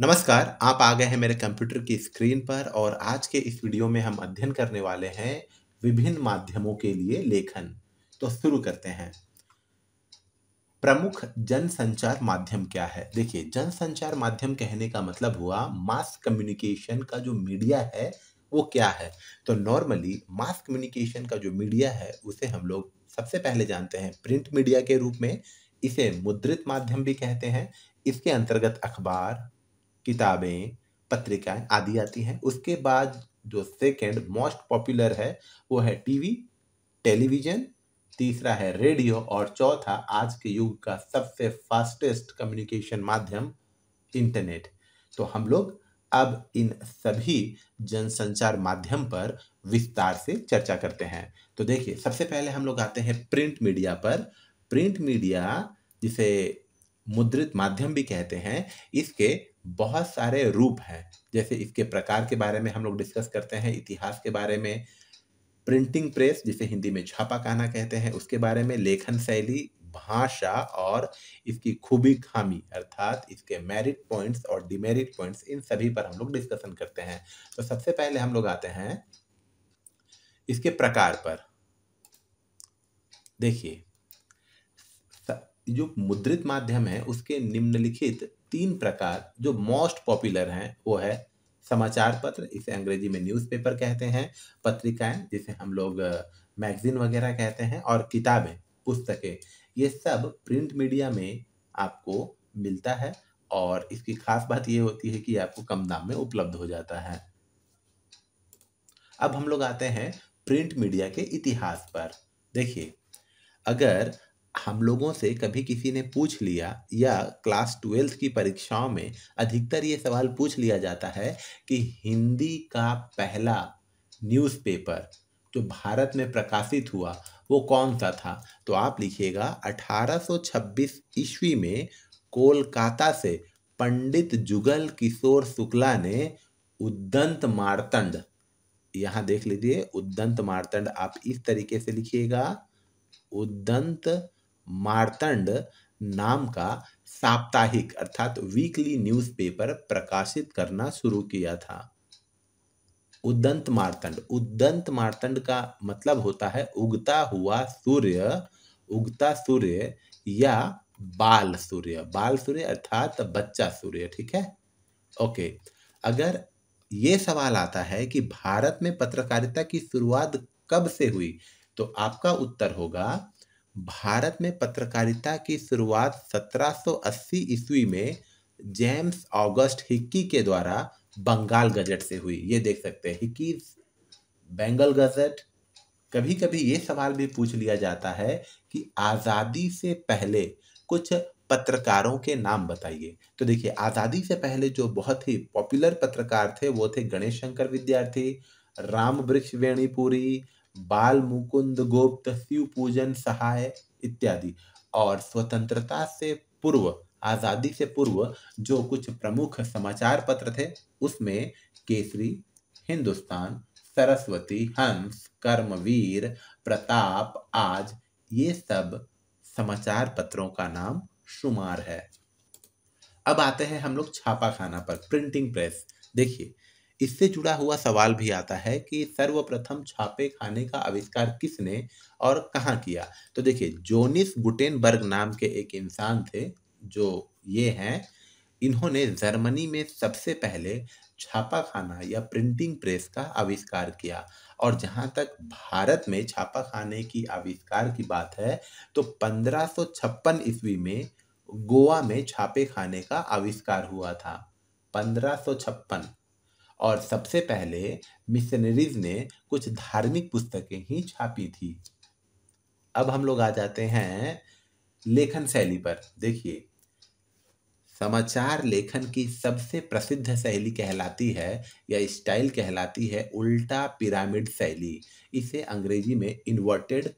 नमस्कार आप आ गए हैं मेरे कंप्यूटर की स्क्रीन पर और आज के इस वीडियो में हम अध्ययन करने वाले हैं विभिन्न माध्यमों के लिए लेखन तो शुरू करते हैं प्रमुख जनसंचार माध्यम क्या है देखिए जनसंचार माध्यम कहने का मतलब हुआ मास कम्युनिकेशन का जो मीडिया है वो क्या है तो नॉर्मली मास कम्युनिकेशन का जो मीडिया है उसे हम लोग सबसे पहले जानते हैं प्रिंट मीडिया के रूप में इसे मुद्रित माध्यम भी कहते हैं इसके अंतर्गत अखबार किताबें पत्रिकाएं आदि आती हैं उसके बाद जो सेकंड मोस्ट पॉपुलर है वो है टीवी टेलीविज़न तीसरा है रेडियो और चौथा आज के युग का सबसे फास्टेस्ट कम्युनिकेशन माध्यम इंटरनेट तो हम लोग अब इन सभी जनसंचार माध्यम पर विस्तार से चर्चा करते हैं तो देखिए सबसे पहले हम लोग आते हैं प्रिंट मीडिया पर प्रिंट मीडिया जिसे मुद्रित माध्यम भी कहते हैं इसके बहुत सारे रूप हैं जैसे इसके प्रकार के बारे में हम लोग डिस्कस करते हैं इतिहास के बारे में प्रिंटिंग प्रेस जिसे हिंदी में छापा कहना कहते हैं उसके बारे में लेखन शैली भाषा और इसकी खूबी खामी अर्थात इसके मेरिट पॉइंट्स और डिमेरिट पॉइंट्स इन सभी पर हम लोग डिस्कशन करते हैं तो सबसे पहले हम लोग आते हैं इसके प्रकार पर देखिए जो मुद्रित माध्यम है उसके निम्नलिखित तीन प्रकार जो मोस्ट पॉपुलर हैं वो है समाचार पत्र इसे अंग्रेजी में न्यूज़पेपर कहते हैं पत्रिकाएं जिसे हम लोग मैगजीन वगैरह कहते हैं और किताबें पुस्तकें ये सब प्रिंट मीडिया में आपको मिलता है और इसकी खास बात ये होती है कि आपको कम दाम में उपलब्ध हो जाता है अब हम लोग आते हैं प्रिंट मीडिया के इतिहास पर देखिए अगर हम लोगों से कभी किसी ने पूछ लिया या क्लास ट्वेल्थ की परीक्षाओं में अधिकतर ये सवाल पूछ लिया जाता है कि हिंदी का पहला न्यूज़पेपर जो भारत में प्रकाशित हुआ वो कौन सा था तो आप लिखिएगा 1826 ईस्वी में कोलकाता से पंडित जुगल किशोर शुक्ला ने उद्दंत मारतंड यहाँ देख लीजिए उद्दंत मारतंड आप इस तरीके से लिखिएगा उद्दंत मारतंड नाम का साप्ताहिक अर्थात वीकली न्यूज़पेपर प्रकाशित करना शुरू किया था उदंत मारतंड उदंत मारतंड का मतलब होता है उगता हुआ सूर्य उगता सूर्य या बाल सूर्य बाल सूर्य अर्थात बच्चा सूर्य ठीक है ओके अगर ये सवाल आता है कि भारत में पत्रकारिता की शुरुआत कब से हुई तो आपका उत्तर होगा भारत में पत्रकारिता की शुरुआत 1780 ईस्वी में जेम्स ऑगस्ट हिक्की के द्वारा बंगाल गजट से हुई ये देख सकते हैं हिक्की बंगाल गजट कभी कभी ये सवाल भी पूछ लिया जाता है कि आज़ादी से पहले कुछ पत्रकारों के नाम बताइए तो देखिए आज़ादी से पहले जो बहुत ही पॉपुलर पत्रकार थे वो थे गणेश शंकर विद्यार्थी राम वृक्ष वेणीपुरी बाल मुकुंद गुप्त शिव पूजन सहाय इत्यादि और स्वतंत्रता से पूर्व आज़ादी से पूर्व जो कुछ प्रमुख समाचार पत्र थे उसमें केसरी हिंदुस्तान सरस्वती हंस कर्मवीर प्रताप आज ये सब समाचार पत्रों का नाम शुमार है अब आते हैं हम लोग छापा खाना पर प्रिंटिंग प्रेस देखिए इससे जुड़ा हुआ सवाल भी आता है कि सर्वप्रथम छापे खाने का आविष्कार किसने और कहाँ किया तो देखिए जोनिस गुटेनबर्ग नाम के एक इंसान थे जो ये हैं इन्होंने जर्मनी में सबसे पहले छापा खाना या प्रिंटिंग प्रेस का आविष्कार किया और जहाँ तक भारत में छापा खाने की आविष्कार की बात है तो पंद्रह ईस्वी में गोवा में छापे खाने का आविष्कार हुआ था पंद्रह और सबसे पहले मिशनरीज ने कुछ धार्मिक पुस्तकें ही छापी थी अब हम लोग आ जाते हैं लेखन शैली पर देखिए समाचार लेखन की सबसे प्रसिद्ध शैली कहलाती है या स्टाइल कहलाती है उल्टा पिरामिड शैली इसे अंग्रेजी में इन्वर्टेड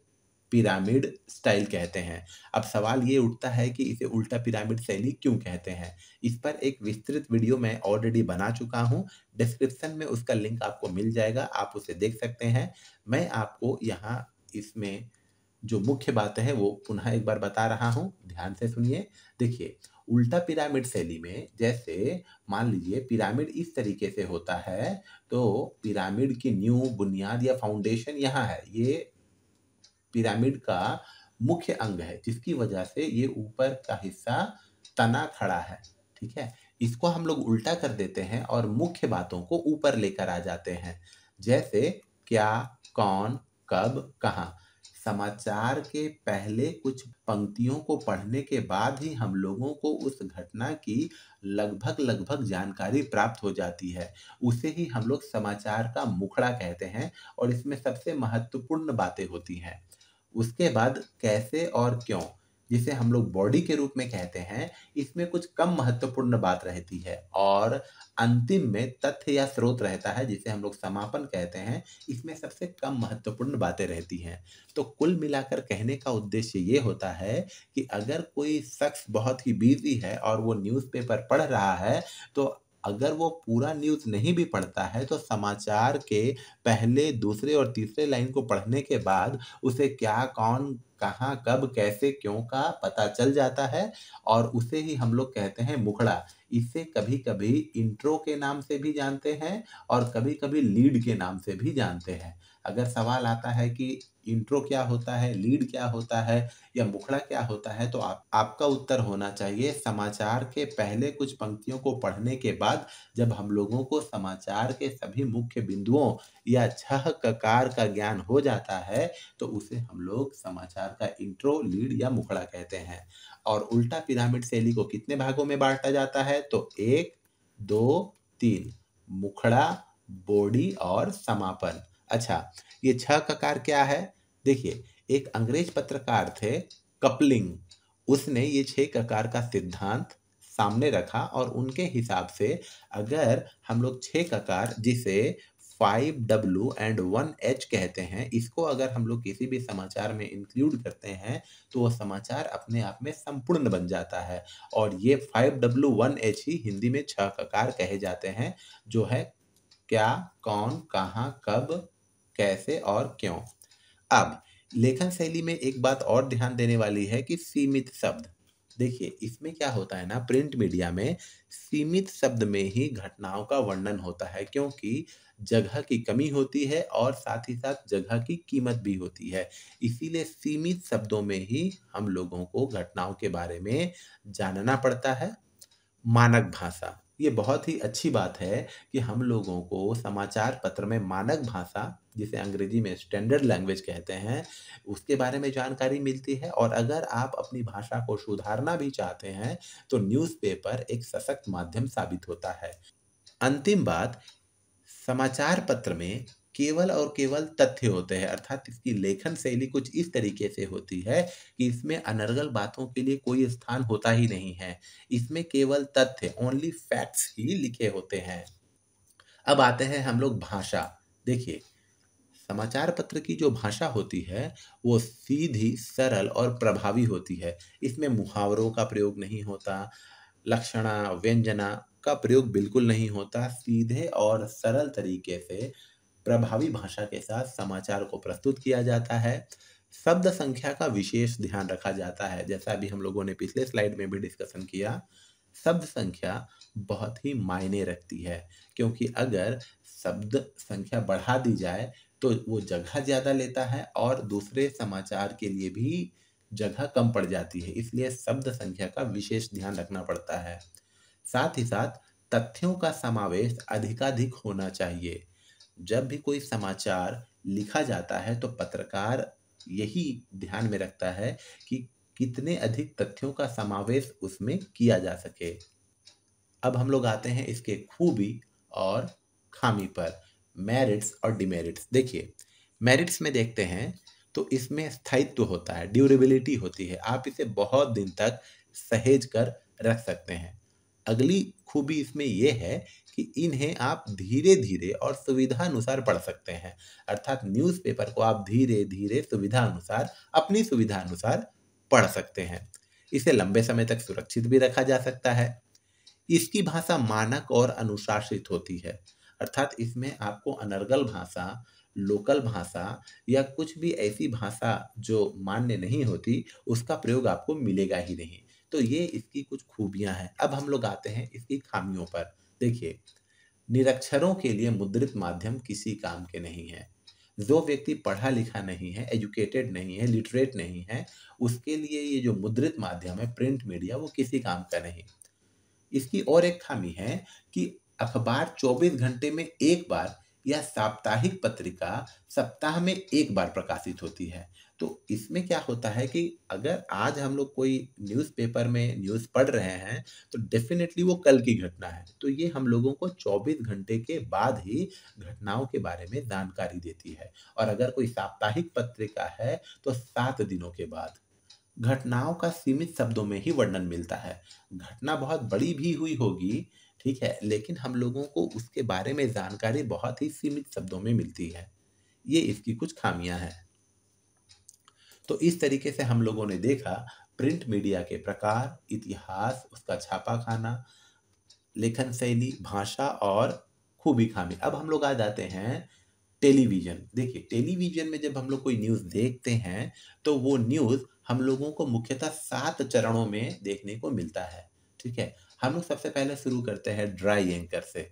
पिरामिड स्टाइल कहते हैं अब सवाल ये उठता है कि इसे उल्टा पिरामिड शैली क्यों कहते हैं इस पर एक विस्तृत वीडियो मैं ऑलरेडी बना चुका हूँ डिस्क्रिप्शन में उसका लिंक आपको मिल जाएगा आप उसे देख सकते हैं मैं आपको यहाँ इसमें जो मुख्य बात है वो पुनः एक बार बता रहा हूँ ध्यान से सुनिए देखिए उल्टा पिरामिड शैली में जैसे मान लीजिए पिरामिड इस तरीके से होता है तो पिरामिड की न्यू बुनियाद या फाउंडेशन यहाँ है ये पिरामिड का मुख्य अंग है जिसकी वजह से ये ऊपर का हिस्सा तना खड़ा है ठीक है इसको हम लोग उल्टा कर देते हैं और मुख्य बातों को ऊपर लेकर आ जाते हैं जैसे क्या कौन कब कहाँ समाचार के पहले कुछ पंक्तियों को पढ़ने के बाद ही हम लोगों को उस घटना की लगभग लगभग जानकारी प्राप्त हो जाती है उसे ही हम लोग समाचार का मुखड़ा कहते हैं और इसमें सबसे महत्वपूर्ण बातें होती हैं उसके बाद कैसे और क्यों जिसे हम लोग बॉडी के रूप में कहते हैं इसमें कुछ कम महत्वपूर्ण बात रहती है और अंतिम में तथ्य या स्रोत रहता है जिसे हम लोग समापन कहते हैं इसमें सबसे कम महत्वपूर्ण बातें रहती हैं तो कुल मिलाकर कहने का उद्देश्य ये होता है कि अगर कोई शख्स बहुत ही बिजी है और वो न्यूज़पेपर पढ़ रहा है तो अगर वो पूरा न्यूज़ नहीं भी पढ़ता है तो समाचार के पहले दूसरे और तीसरे लाइन को पढ़ने के बाद उसे क्या कौन कहाँ कब कैसे क्यों का पता चल जाता है और उसे ही हम लोग कहते हैं मुखड़ा इसे कभी कभी इंट्रो के नाम से भी जानते हैं और कभी कभी लीड के नाम से भी जानते हैं अगर सवाल आता है कि इंट्रो क्या होता है लीड क्या होता है या मुखड़ा क्या होता है तो आप आपका उत्तर होना चाहिए समाचार के पहले कुछ पंक्तियों को पढ़ने के बाद जब हम लोगों को समाचार के सभी मुख्य बिंदुओं या छह ककार का ज्ञान हो जाता है तो उसे हम लोग समाचार का इंट्रो लीड या मुखड़ा कहते हैं और उल्टा पिरामिड शैली को कितने भागों में बांटा जाता है तो एक दो तीन मुखड़ा बॉडी और समापन अच्छा ये छ ककार क्या है देखिए एक अंग्रेज पत्रकार थे कपलिंग उसने ये छः ककार का सिद्धांत सामने रखा और उनके हिसाब से अगर हम लोग छः ककार जिसे five W and one H कहते हैं इसको अगर हम लोग किसी भी समाचार में इंक्लूड करते हैं तो वह समाचार अपने आप में संपूर्ण बन जाता है और ये फाइव डब्लू वन एच ही हिंदी में छह ककार कहे जाते हैं जो है क्या कौन कहाँ कब कैसे और क्यों अब लेखन शैली में एक बात और ध्यान देने वाली है कि सीमित शब्द देखिए इसमें क्या होता है ना प्रिंट मीडिया में सीमित शब्द में ही घटनाओं का वर्णन होता है क्योंकि जगह की कमी होती है और साथ ही साथ जगह की कीमत भी होती है इसीलिए सीमित शब्दों में ही हम लोगों को घटनाओं के बारे में जानना पड़ता है मानक भाषा ये बहुत ही अच्छी बात है कि हम लोगों को समाचार पत्र में मानक भाषा जिसे अंग्रेजी में स्टैंडर्ड लैंग्वेज कहते हैं उसके बारे में जानकारी मिलती है और अगर आप अपनी भाषा को सुधारना भी चाहते हैं तो न्यूज़पेपर एक सशक्त माध्यम साबित होता है अंतिम बात समाचार पत्र में केवल और केवल तथ्य होते हैं अर्थात इसकी लेखन शैली कुछ इस तरीके से होती है कि इसमें अनर्गल बातों के लिए कोई स्थान होता ही नहीं है इसमें केवल तथ्य ओनली फैक्ट्स ही लिखे होते हैं अब आते हैं हम लोग भाषा देखिए समाचार पत्र की जो भाषा होती है वो सीधी सरल और प्रभावी होती है इसमें मुहावरों का प्रयोग नहीं होता लक्षणा व्यंजना का प्रयोग बिल्कुल नहीं होता सीधे और सरल तरीके से प्रभावी भाषा के साथ समाचार को प्रस्तुत किया जाता है शब्द संख्या का विशेष ध्यान रखा जाता है जैसा अभी हम लोगों ने पिछले स्लाइड में भी डिस्कशन किया शब्द संख्या बहुत ही मायने रखती है क्योंकि अगर शब्द संख्या बढ़ा दी जाए तो वो जगह ज़्यादा लेता है और दूसरे समाचार के लिए भी जगह कम पड़ जाती है इसलिए शब्द संख्या का विशेष ध्यान रखना पड़ता है साथ ही साथ तथ्यों का समावेश अधिकाधिक होना चाहिए जब भी कोई समाचार लिखा जाता है तो पत्रकार यही ध्यान में रखता है कि कितने अधिक तथ्यों का समावेश उसमें किया जा सके अब हम लोग आते हैं इसके खूबी और खामी पर मेरिट्स और डिमेरिट्स देखिए मेरिट्स में देखते हैं तो इसमें स्थायित्व होता है ड्यूरेबिलिटी होती है आप इसे बहुत दिन तक सहेज कर रख सकते हैं अगली खूबी इसमें यह है कि इन्हें आप धीरे धीरे और सुविधा अनुसार पढ़ सकते हैं अर्थात न्यूज़पेपर को आप धीरे धीरे सुविधा अनुसार अपनी सुविधा अनुसार पढ़ सकते हैं इसे लंबे समय तक सुरक्षित भी रखा जा सकता है इसकी भाषा मानक और अनुशासित होती है अर्थात इसमें आपको अनर्गल भाषा लोकल भाषा या कुछ भी ऐसी भाषा जो मान्य नहीं होती उसका प्रयोग आपको मिलेगा ही नहीं तो ये इसकी कुछ खूबियां हैं अब हम लोग आते हैं इसकी खामियों पर देखिए निरक्षरों के लिए मुद्रित माध्यम किसी काम के नहीं है जो व्यक्ति पढ़ा लिखा नहीं है एजुकेटेड नहीं है लिटरेट नहीं है उसके लिए ये जो मुद्रित माध्यम है प्रिंट मीडिया वो किसी काम का नहीं इसकी और एक खामी है कि अखबार 24 घंटे में एक बार या साप्ताहिक पत्रिका सप्ताह में एक बार प्रकाशित होती है तो इसमें क्या होता है कि अगर आज हम लोग कोई न्यूज़पेपर में न्यूज़ पढ़ रहे हैं तो डेफिनेटली वो कल की घटना है तो ये हम लोगों को 24 घंटे के बाद ही घटनाओं के बारे में जानकारी देती है और अगर कोई साप्ताहिक पत्रिका है तो सात दिनों के बाद घटनाओं का सीमित शब्दों में ही वर्णन मिलता है घटना बहुत बड़ी भी हुई होगी ठीक है लेकिन हम लोगों को उसके बारे में जानकारी बहुत ही सीमित शब्दों में मिलती है ये इसकी कुछ खामियां हैं तो इस तरीके से हम लोगों ने देखा प्रिंट मीडिया के प्रकार इतिहास उसका छापा खाना लेखन शैली भाषा और खूबी खामी अब हम लोग आ जाते हैं टेलीविज़न देखिए टेलीविज़न में जब हम लोग कोई न्यूज़ देखते हैं तो वो न्यूज़ हम लोगों को मुख्यतः सात चरणों में देखने को मिलता है ठीक है हम लोग सबसे पहले शुरू करते हैं ड्राई एंकर से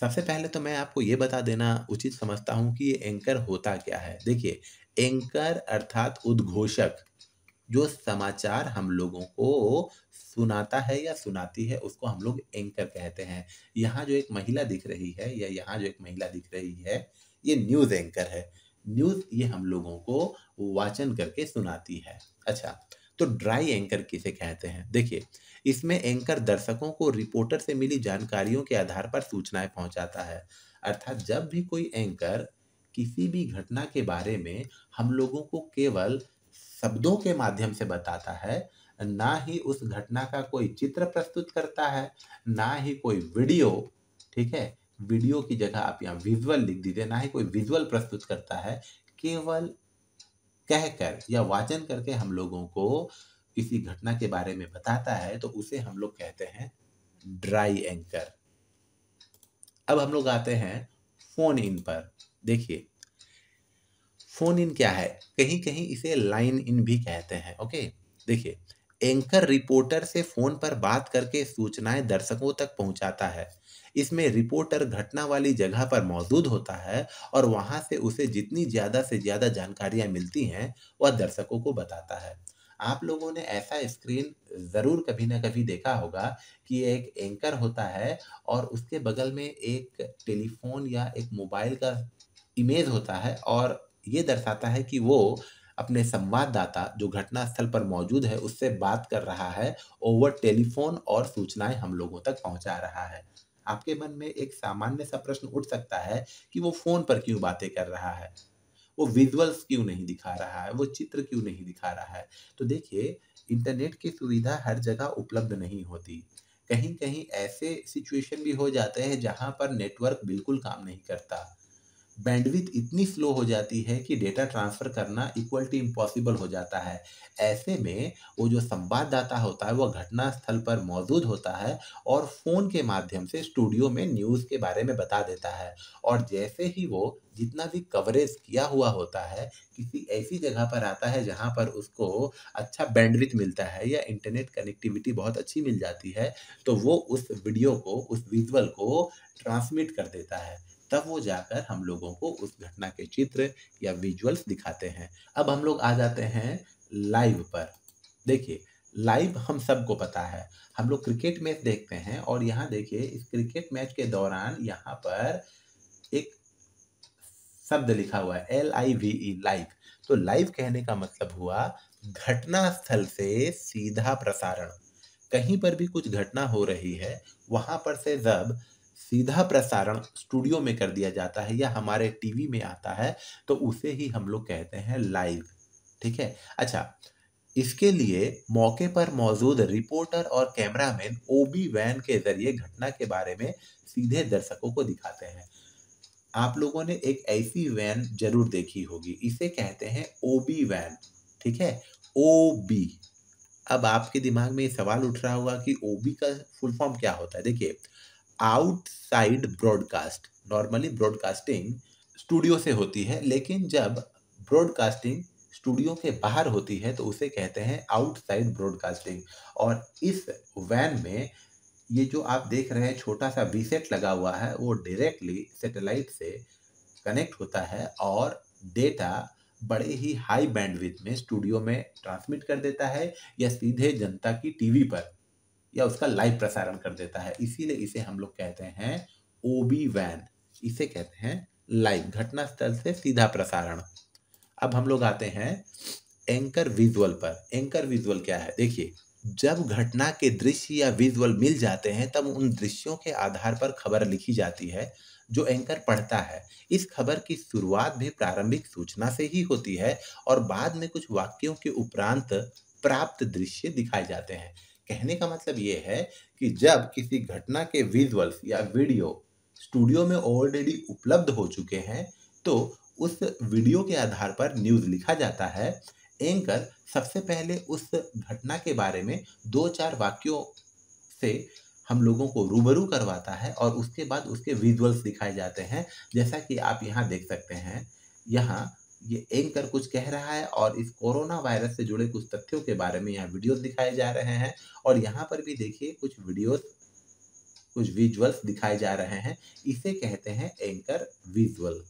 सबसे पहले तो मैं आपको ये बता देना उचित समझता हूँ कि ये एंकर होता क्या है देखिए एंकर अर्थात उद्घोषक जो समाचार हम लोगों को सुनाता है या सुनाती है उसको हम लोग एंकर कहते हैं यहाँ जो एक महिला दिख रही है या यहाँ जो एक महिला दिख रही है ये न्यूज़ एंकर है न्यूज़ ये हम लोगों को वाचन करके सुनाती है अच्छा तो ड्राई एंकर किसे कहते हैं देखिए इसमें एंकर दर्शकों को रिपोर्टर से मिली जानकारियों के आधार पर सूचनाएं पहुंचाता है अर्थात जब भी कोई एंकर किसी भी घटना के बारे में हम लोगों को केवल शब्दों के माध्यम से बताता है ना ही उस घटना का कोई चित्र प्रस्तुत करता है ना ही कोई वीडियो ठीक है वीडियो की जगह आप यहाँ विजुअल लिख दीजिए ना ही कोई विजुअल प्रस्तुत करता है केवल कहकर या वाचन करके हम लोगों को किसी घटना के बारे में बताता है तो उसे हम लोग कहते हैं ड्राई एंकर अब हम लोग आते हैं फोन इन पर देखिए फोन इन क्या है कहीं कहीं इसे लाइन इन भी कहते हैं ओके देखिए एंकर रिपोर्टर से फोन पर बात करके सूचनाएं दर्शकों तक पहुंचाता है इसमें रिपोर्टर घटना वाली जगह पर मौजूद होता है और वहां से उसे जितनी ज़्यादा से ज़्यादा जानकारियां मिलती हैं वह दर्शकों को बताता है आप लोगों ने ऐसा स्क्रीन ज़रूर कभी ना कभी देखा होगा कि एक एंकर होता है और उसके बगल में एक टेलीफोन या एक मोबाइल का इमेज होता है और ये दर्शाता है कि वो अपने संवाददाता जो घटनास्थल पर मौजूद है उससे बात कर रहा है ओवर टेलीफोन और सूचनाएं हम लोगों तक पहुंचा रहा है आपके मन में एक सामान्य सा प्रश्न उठ सकता है कि वो फोन पर क्यों बातें कर रहा है वो विजुअल्स क्यों नहीं दिखा रहा है वो चित्र क्यों नहीं दिखा रहा है तो देखिए इंटरनेट की सुविधा हर जगह उपलब्ध नहीं होती कहीं कहीं ऐसे सिचुएशन भी हो जाते हैं जहां पर नेटवर्क बिल्कुल काम नहीं करता बैंडविथ इतनी स्लो हो जाती है कि डेटा ट्रांसफ़र करना इक्वल टू इम्पॉसिबल हो जाता है ऐसे में वो जो संवाददाता होता है वह घटना स्थल पर मौजूद होता है और फ़ोन के माध्यम से स्टूडियो में न्यूज़ के बारे में बता देता है और जैसे ही वो जितना भी कवरेज किया हुआ होता है किसी ऐसी जगह पर आता है जहाँ पर उसको अच्छा बैंडविथ मिलता है या इंटरनेट कनेक्टिविटी बहुत अच्छी मिल जाती है तो वो उस वीडियो को उस विजुअल को ट्रांसमिट कर देता है तब वो जाकर हम लोगों को उस घटना के चित्र या विजुअल्स दिखाते हैं अब हम लोग आ जाते हैं लाइव पर देखिए लाइव हम सबको पता है हम लोग क्रिकेट मैच देखते हैं और यहाँ देखिए इस क्रिकेट मैच के दौरान यहाँ पर एक शब्द लिखा हुआ है L I V E live तो लाइव कहने का मतलब हुआ घटना स्थल से सीधा प्रसारण कहीं पर भी कुछ घटना हो रही है वहां पर से जब सीधा प्रसारण स्टूडियो में कर दिया जाता है या हमारे टीवी में आता है तो उसे ही हम लोग कहते हैं लाइव ठीक है अच्छा इसके लिए मौके पर मौजूद रिपोर्टर और कैमरामैन ओबी वैन के जरिए घटना के बारे में सीधे दर्शकों को दिखाते हैं आप लोगों ने एक ऐसी वैन जरूर देखी होगी इसे कहते हैं ओबी वैन ठीक है बी अब आपके दिमाग में ये सवाल उठ रहा होगा कि ओबी का फुल फॉर्म क्या होता है देखिए outside broadcast normally broadcasting studio से होती है लेकिन जब ब्रॉडकास्टिंग स्टूडियो के बाहर होती है तो उसे कहते हैं आउटसाइड ब्रॉडकास्टिंग और इस वैन में ये जो आप देख रहे हैं छोटा सा वीसेट लगा हुआ है वो डायरेक्टली सैटेलाइट से कनेक्ट होता है और डेटा बड़े ही हाई बैंडविथ में स्टूडियो में ट्रांसमिट कर देता है या सीधे जनता की टीवी पर या उसका लाइव प्रसारण कर देता है इसीलिए इसे हम लोग कहते हैं ओबी वैन इसे कहते हैं लाइव घटना स्थल से सीधा प्रसारण अब हम लोग आते हैं एंकर विजुअल पर एंकर विजुअल क्या है देखिए जब घटना के दृश्य या विजुअल मिल जाते हैं तब उन दृश्यों के आधार पर खबर लिखी जाती है जो एंकर पढ़ता है इस खबर की शुरुआत भी प्रारंभिक सूचना से ही होती है और बाद में कुछ वाक्यों के उपरांत प्राप्त दृश्य दिखाए जाते हैं कहने का मतलब ये है कि जब किसी घटना के विजुअल्स या वीडियो स्टूडियो में ऑलरेडी उपलब्ध हो चुके हैं तो उस वीडियो के आधार पर न्यूज़ लिखा जाता है एंकर सबसे पहले उस घटना के बारे में दो चार वाक्यों से हम लोगों को रूबरू करवाता है और उसके बाद उसके विजुअल्स दिखाए जाते हैं जैसा कि आप यहाँ देख सकते हैं यहाँ ये एंकर कुछ कह रहा है और इस कोरोना वायरस से जुड़े कुछ तथ्यों के बारे में यहाँ वीडियोस दिखाए जा रहे हैं और यहाँ पर भी देखिए कुछ वीडियोस कुछ विजुअल्स दिखाए जा रहे हैं इसे कहते हैं एंकर विजुअल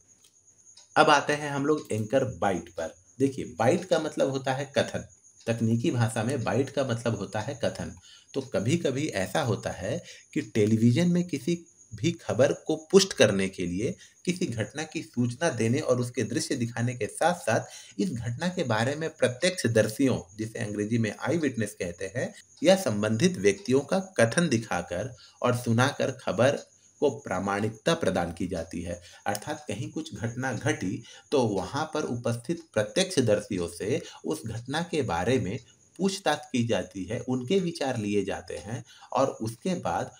अब आते हैं हम लोग एंकर बाइट पर देखिए बाइट का मतलब होता है कथन तकनीकी भाषा में बाइट का मतलब होता है कथन तो कभी कभी ऐसा होता है कि टेलीविजन में किसी भी खबर को पुष्ट करने के लिए किसी घटना की सूचना देने और उसके दृश्य दिखाने के साथ साथ इस घटना के बारे में प्रत्यक्ष दर्शियों जिसे अंग्रेजी में आई विटनेस कहते हैं या संबंधित व्यक्तियों का कथन दिखाकर और सुनाकर खबर को प्रामाणिकता प्रदान की जाती है अर्थात कहीं कुछ घटना घटी तो वहां पर उपस्थित प्रत्यक्षदर्शियों से उस घटना के बारे में पूछताछ की जाती है उनके विचार लिए जाते हैं और उसके बाद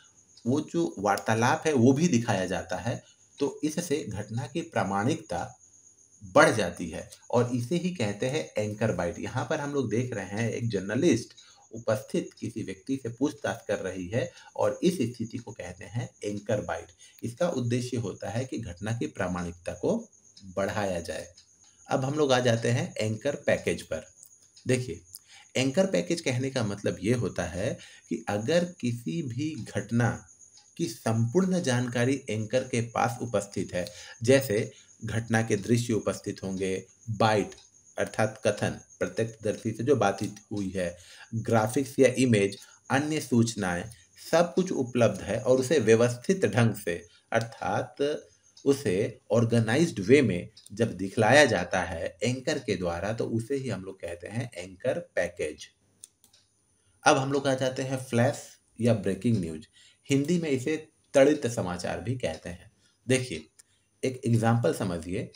वो जो वार्तालाप है वो भी दिखाया जाता है तो इससे घटना की प्रामाणिकता बढ़ जाती है और इसे ही कहते हैं एंकर बाइट यहाँ पर हम लोग देख रहे हैं एक जर्नलिस्ट उपस्थित किसी व्यक्ति से पूछताछ कर रही है और इस स्थिति को कहते हैं एंकर बाइट इसका उद्देश्य होता है कि घटना की प्रामाणिकता को बढ़ाया जाए अब हम लोग आ जाते हैं एंकर पैकेज पर देखिए एंकर पैकेज कहने का मतलब ये होता है कि अगर किसी भी घटना की संपूर्ण जानकारी एंकर के पास उपस्थित है जैसे घटना के दृश्य उपस्थित होंगे बाइट अर्थात कथन प्रत्यक्षदर्शी से जो बातचीत हुई है ग्राफिक्स या इमेज अन्य सूचनाएं सब कुछ उपलब्ध है और उसे व्यवस्थित ढंग से अर्थात उसे ऑर्गेनाइज्ड वे में जब दिखलाया जाता है एंकर के द्वारा तो उसे ही हम लोग कहते हैं एंकर पैकेज अब हम लोग आ जाते हैं फ्लैश या ब्रेकिंग न्यूज हिंदी में इसे तड़ित समाचार भी कहते हैं देखिए एक एग्जाम्पल समझिए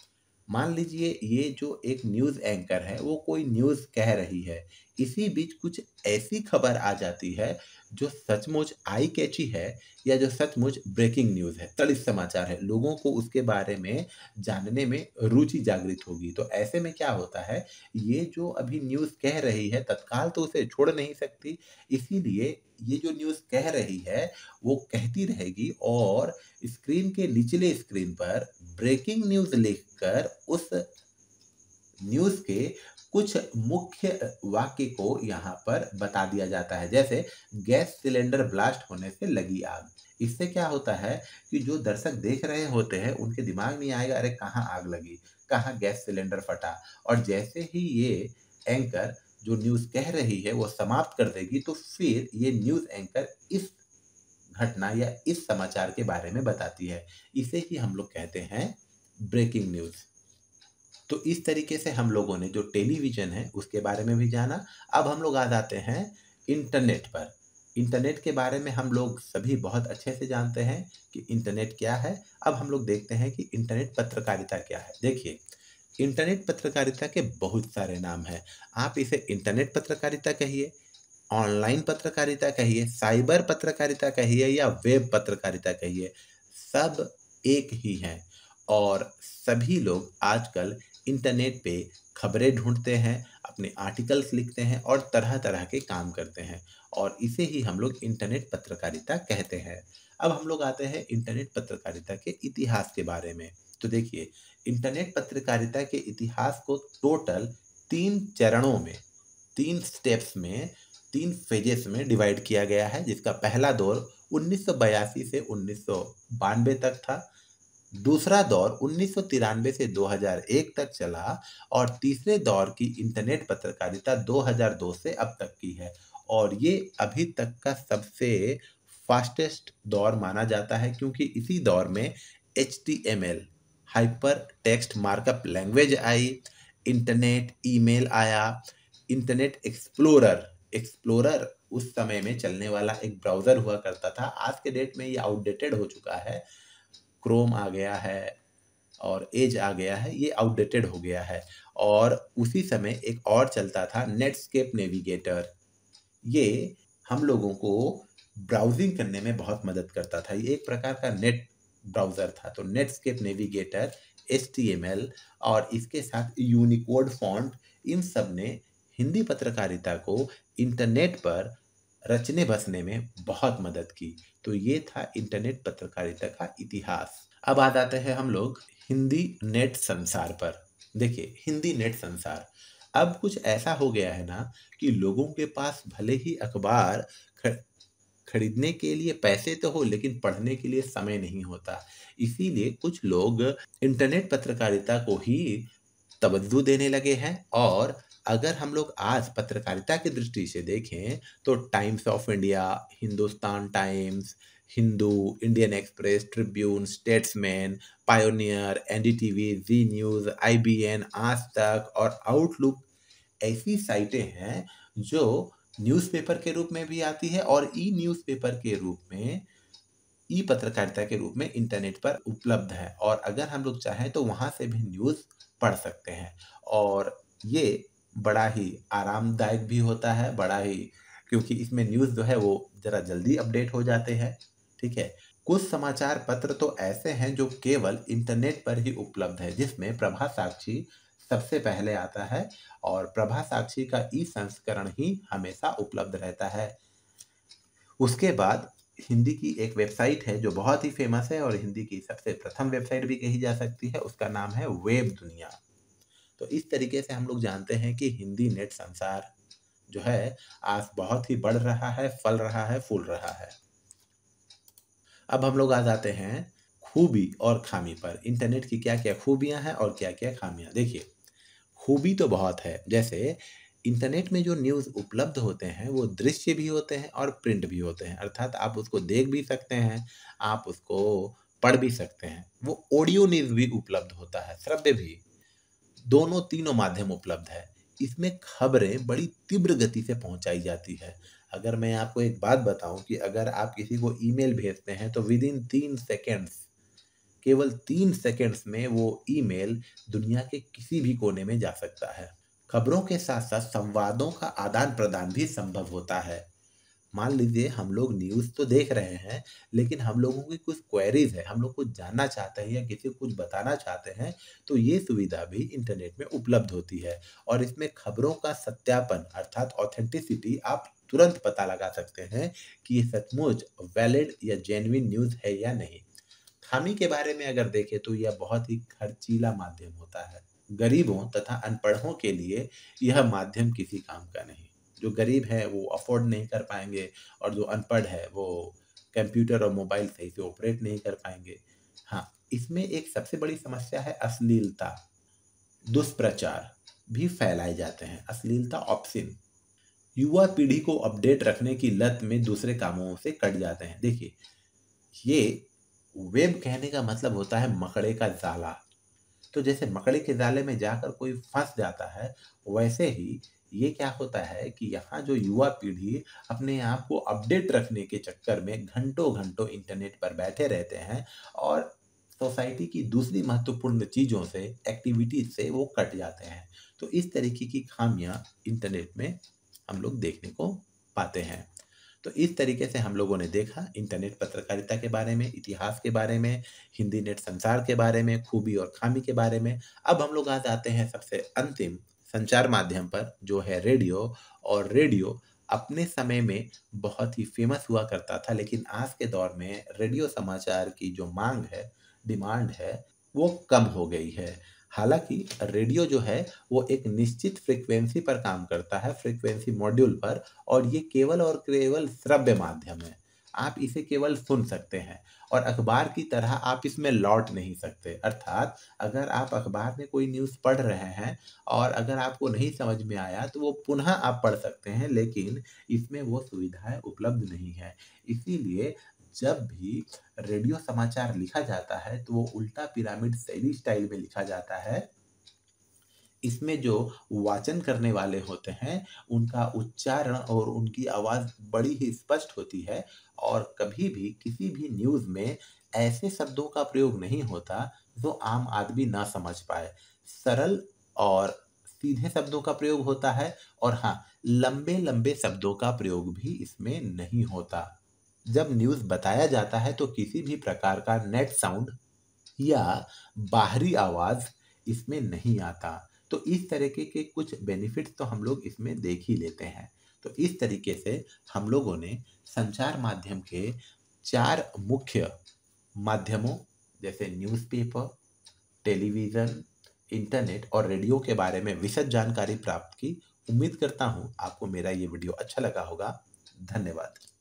मान लीजिए ये जो एक न्यूज़ एंकर है वो कोई न्यूज़ कह रही है इसी बीच कुछ ऐसी खबर आ जाती है जो सचमुच आई कैची है या जो सचमुच ब्रेकिंग न्यूज़ है तड़ित समाचार है लोगों को उसके बारे में जानने में रुचि जागृत होगी तो ऐसे में क्या होता है ये जो अभी न्यूज़ कह रही है तत्काल तो उसे छोड़ नहीं सकती इसीलिए ये जो न्यूज़ कह रही है वो कहती रहेगी और स्क्रीन के निचले स्क्रीन पर ब्रेकिंग न्यूज़ लिख उस न्यूज़ के कुछ मुख्य वाक्य को यहाँ पर बता दिया जाता है जैसे गैस सिलेंडर ब्लास्ट होने से लगी आग इससे क्या होता है कि जो दर्शक देख रहे होते हैं उनके दिमाग में आएगा अरे कहाँ आग लगी कहाँ गैस सिलेंडर फटा और जैसे ही ये एंकर जो न्यूज़ कह रही है वो समाप्त कर देगी तो फिर ये न्यूज़ एंकर इस घटना या इस समाचार के बारे में बताती है इसे ही हम लोग कहते हैं ब्रेकिंग न्यूज़ तो इस तरीके से हम लोगों ने जो टेलीविज़न है उसके बारे में भी जाना अब हम लोग आ जाते हैं इंटरनेट पर इंटरनेट के बारे में हम लोग सभी बहुत अच्छे से जानते हैं कि इंटरनेट क्या है अब हम लोग देखते हैं कि इंटरनेट पत्रकारिता क्या है देखिए इंटरनेट पत्रकारिता के बहुत सारे नाम हैं आप इसे इंटरनेट पत्रकारिता कहिए ऑनलाइन पत्रकारिता कहिए साइबर पत्रकारिता कहिए या वेब पत्रकारिता कहिए सब एक ही हैं और सभी लोग आजकल इंटरनेट पे खबरें ढूंढते हैं अपने आर्टिकल्स लिखते हैं और तरह तरह के काम करते हैं और इसे ही हम लोग इंटरनेट पत्रकारिता कहते हैं अब हम लोग आते हैं इंटरनेट पत्रकारिता के इतिहास के बारे में तो देखिए इंटरनेट पत्रकारिता के इतिहास को टोटल तीन चरणों में तीन स्टेप्स में तीन फेजेस में डिवाइड किया गया है जिसका पहला दौर उन्नीस से उन्नीस तक था दूसरा दौर उन्नीस से 2001 तक चला और तीसरे दौर की इंटरनेट पत्रकारिता 2002 से अब तक की है और ये अभी तक का सबसे फास्टेस्ट दौर माना जाता है क्योंकि इसी दौर में H T M L hyper text markup language आई इंटरनेट ईमेल आया इंटरनेट एक्सप्लोरर एक्सप्लोरर उस समय में चलने वाला एक ब्राउज़र हुआ करता था आज के डेट में ये आउटडेटेड हो चुका है क्रोम आ गया है और एज आ गया है ये आउटडेटेड हो गया है और उसी समय एक और चलता था नेटस्केप नेविगेटर ये हम लोगों को ब्राउजिंग करने में बहुत मदद करता था ये एक प्रकार का नेट ब्राउज़र था तो नेटस्केप नेविगेटर एस और इसके साथ यूनिकोड फॉन्ट इन सब ने हिंदी पत्रकारिता को इंटरनेट पर रचने बसने में बहुत मदद की तो ये था इंटरनेट पत्रकारिता का इतिहास अब आ जाते हैं हम लोग हिंदी नेट संसार पर देखिए हिंदी नेट संसार अब कुछ ऐसा हो गया है ना कि लोगों के पास भले ही अखबार खरीदने के लिए पैसे तो हो लेकिन पढ़ने के लिए समय नहीं होता इसीलिए कुछ लोग इंटरनेट पत्रकारिता को ही तवज्जो देने लगे हैं और अगर हम लोग आज पत्रकारिता की दृष्टि से देखें तो Times of India Hindustan Times Hindu Indian Express Tribune Statesman Pioneer N D T V Zee news I B N Aaj Tak और आउटलुक ऐसी साइटें हैं जो न्यूज़पेपर के रूप में भी आती है और ई न्यूज़पेपर के रूप में ई पत्रकारिता के रूप में इंटरनेट पर उपलब्ध है और अगर हम लोग चाहें तो वहाँ से भी न्यूज़ पढ़ सकते हैं और ये बड़ा ही आरामदायक भी होता है बड़ा ही क्योंकि इसमें न्यूज़ जो है वो ज़रा जल्दी अपडेट हो जाते हैं ठीक है कुछ समाचार पत्र तो ऐसे हैं जो केवल इंटरनेट पर ही उपलब्ध है जिसमें प्रभा साक्षी सबसे पहले आता है और प्रभा साक्षी का ई संस्करण ही हमेशा उपलब्ध रहता है उसके बाद हिंदी की एक वेबसाइट है जो बहुत ही फेमस है और हिंदी की सबसे प्रथम वेबसाइट भी कही जा सकती है उसका नाम है वेब दुनिया तो इस तरीके से हम लोग जानते हैं कि हिंदी नेट संसार जो है आज बहुत ही बढ़ रहा है फल रहा है फूल रहा है अब हम लोग आ जाते हैं खूबी और खामी पर इंटरनेट की क्या क्या खूबियां हैं और क्या क्या खामियां देखिए खूबी तो बहुत है जैसे इंटरनेट में जो न्यूज़ उपलब्ध होते हैं वो दृश्य भी होते हैं और प्रिंट भी होते हैं अर्थात आप उसको देख भी सकते हैं आप उसको पढ़ भी सकते हैं वो ऑडियो न्यूज़ भी उपलब्ध होता है श्रव्य भी दोनों तीनों माध्यम उपलब्ध है इसमें खबरें बड़ी तीव्र गति से पहुंचाई जाती है अगर मैं आपको एक बात बताऊं कि अगर आप किसी को ईमेल भेजते हैं तो विद इन तीन सेकेंड्स केवल तीन सेकेंड्स में वो ईमेल दुनिया के किसी भी कोने में जा सकता है खबरों के साथ साथ संवादों का आदान प्रदान भी संभव होता है मान लीजिए हम लोग न्यूज़ तो देख रहे हैं लेकिन हम लोगों की कुछ क्वेरीज है हम लोग कुछ जानना चाहते हैं या किसी को कुछ बताना चाहते हैं तो ये सुविधा भी इंटरनेट में उपलब्ध होती है और इसमें खबरों का सत्यापन अर्थात ऑथेंटिसिटी आप तुरंत पता लगा सकते हैं कि ये सचमुच वैलिड या जेनविन न्यूज़ है या नहीं खामी के बारे में अगर देखें तो यह बहुत ही खर्चीला माध्यम होता है गरीबों तथा अनपढ़ों के लिए यह माध्यम किसी काम का नहीं जो गरीब है वो अफोर्ड नहीं कर पाएंगे और जो अनपढ़ है वो कंप्यूटर और मोबाइल सही से ऑपरेट नहीं कर पाएंगे हाँ इसमें एक सबसे बड़ी समस्या है अश्लीलता दुष्प्रचार भी फैलाए जाते हैं अश्लीलता ऑप्शन युवा पीढ़ी को अपडेट रखने की लत में दूसरे कामों से कट जाते हैं देखिए ये वेब कहने का मतलब होता है मकड़े का जाला तो जैसे मकड़े के जाले में जाकर कोई फंस जाता है वैसे ही ये क्या होता है कि यहाँ जो युवा पीढ़ी अपने आप को अपडेट रखने के चक्कर में घंटों घंटों इंटरनेट पर बैठे रहते हैं और सोसाइटी की दूसरी महत्वपूर्ण चीज़ों से एक्टिविटीज से वो कट जाते हैं तो इस तरीके की खामियाँ इंटरनेट में हम लोग देखने को पाते हैं तो इस तरीके से हम लोगों ने देखा इंटरनेट पत्रकारिता के बारे में इतिहास के बारे में हिंदी नेट संसार के बारे में खूबी और खामी के बारे में अब हम लोग आ जाते हैं सबसे अंतिम संचार माध्यम पर जो है रेडियो और रेडियो अपने समय में बहुत ही फेमस हुआ करता था लेकिन आज के दौर में रेडियो समाचार की जो मांग है डिमांड है वो कम हो गई है हालांकि रेडियो जो है वो एक निश्चित फ्रीक्वेंसी पर काम करता है फ्रीक्वेंसी मॉड्यूल पर और ये केवल और केवल श्रव्य माध्यम है आप इसे केवल सुन सकते हैं और अखबार की तरह आप इसमें लौट नहीं सकते अर्थात अगर आप अखबार में कोई न्यूज़ पढ़ रहे हैं और अगर आपको नहीं समझ में आया तो वो पुनः आप पढ़ सकते हैं लेकिन इसमें वो सुविधाएं उपलब्ध नहीं है इसीलिए जब भी रेडियो समाचार लिखा जाता है तो वो उल्टा पिरामिड शैली स्टाइल में लिखा जाता है इसमें जो वाचन करने वाले होते हैं उनका उच्चारण और उनकी आवाज़ बड़ी ही स्पष्ट होती है और कभी भी किसी भी न्यूज़ में ऐसे शब्दों का प्रयोग नहीं होता जो आम आदमी ना समझ पाए सरल और सीधे शब्दों का प्रयोग होता है और हाँ लंबे लंबे शब्दों का प्रयोग भी इसमें नहीं होता जब न्यूज़ बताया जाता है तो किसी भी प्रकार का नेट साउंड या बाहरी आवाज़ इसमें नहीं आता तो इस तरीके के कुछ बेनिफिट तो हम लोग इसमें देख ही लेते हैं तो इस तरीके से हम लोगों ने संचार माध्यम के चार मुख्य माध्यमों जैसे न्यूज़पेपर टेलीविज़न इंटरनेट और रेडियो के बारे में विशद जानकारी प्राप्त की उम्मीद करता हूँ आपको मेरा ये वीडियो अच्छा लगा होगा धन्यवाद